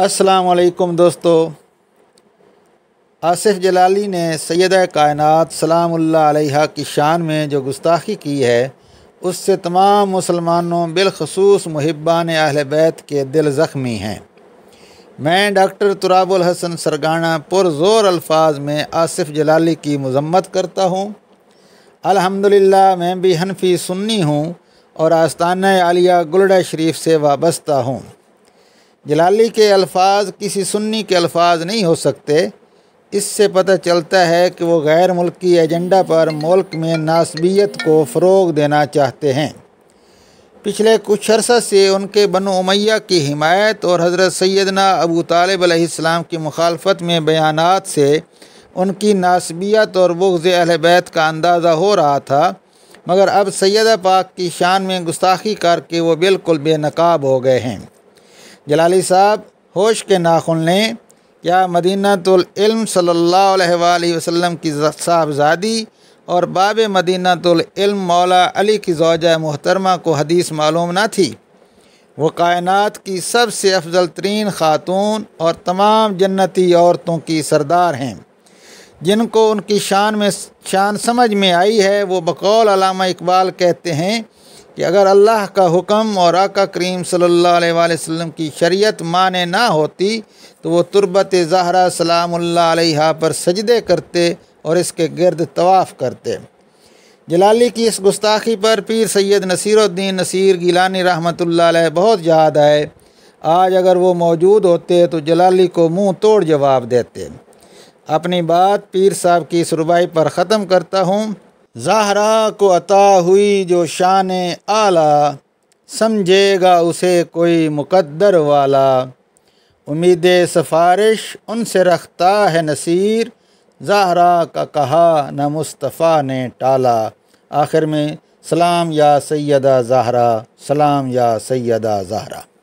असलकुम दोस्तों आसिफ जलाली ने सैद कायनत सलाम अलैहा की शान में जो गुस्ताखी की है उससे तमाम मुसलमानों बिलखसूस महबान अहल बैत के दिल ज़ख्मी हैं मैं डॉक्टर तुराबुल हसन सरगाना पुरज़ोर अल्फाज में आसिफ जलाली की मजम्मत करता हूँ अल्हम्दुलिल्लाह मैं भी हनफी सुन्नी हूँ और आस्ताना आलिया गुलडा शरीफ से वाबस्ता हूँ जलाली के अल्फाज किसी सुन्नी के अल्फाज नहीं हो सकते इससे पता चलता है कि वो गैर मुल्की एजेंडा पर मुल्क में नासबियत को फ़रोग देना चाहते हैं पिछले कुछ अरसा से उनके बनो उमैया की हिमायत और हज़रत सैदना अबू तालब अलैहिस्सलाम की मुखालफत में बयान से उनकी नासबियत और बुग्ज़ अहल बैत का अंदाज़ा हो रहा था मगर अब सैदा पाक की शान में गुस्ताखी करके वो बिल्कुल बेनकाब हो गए हैं जलाली साहब होश के नाखुन ने क्या मदीनातलम सल्ला वसम की साहबजादी और बाब मदीनातम मौला अली की जोजा मोहतरमा को हदीस मालूम ना थी वो कायनात की सबसे अफजल तरीन ख़ातून और तमाम जन्नती औरतों की सरदार हैं जिनको उनकी शान में शान समझ में आई है वो बकौल अलामा इकबाल कहते हैं कि अगर अल्लाह का हुक्म और आका करीम सल्लल्लाहु अलैहि वसल्लम की शरीयत माने ना होती तो वो तुरबत ज़हरा सलाम अलैहा पर सजदे करते और इसके गर्द तवाफ़ करते जलाली की इस गुस्ताखी पर पीर सैयद नसीरुद्दीन नसीर गिलानी अलैह बहुत याद आए आज अगर वो मौजूद होते तो जलाली को मुँह तोड़ जवाब देते अपनी बात पीर साहब की रुबाई पर ख़त्म करता हूँ जहरा को अता हुई जो शान आला समझेगा उसे कोई मुकद्दर वाला उम्मीद सफारिश उनसे रखता है नसीर जहरा का कहा न मुस्तफ़ा ने टाला आखिर में सलाम या सैदा जहरा सलाम या सैदा जहरा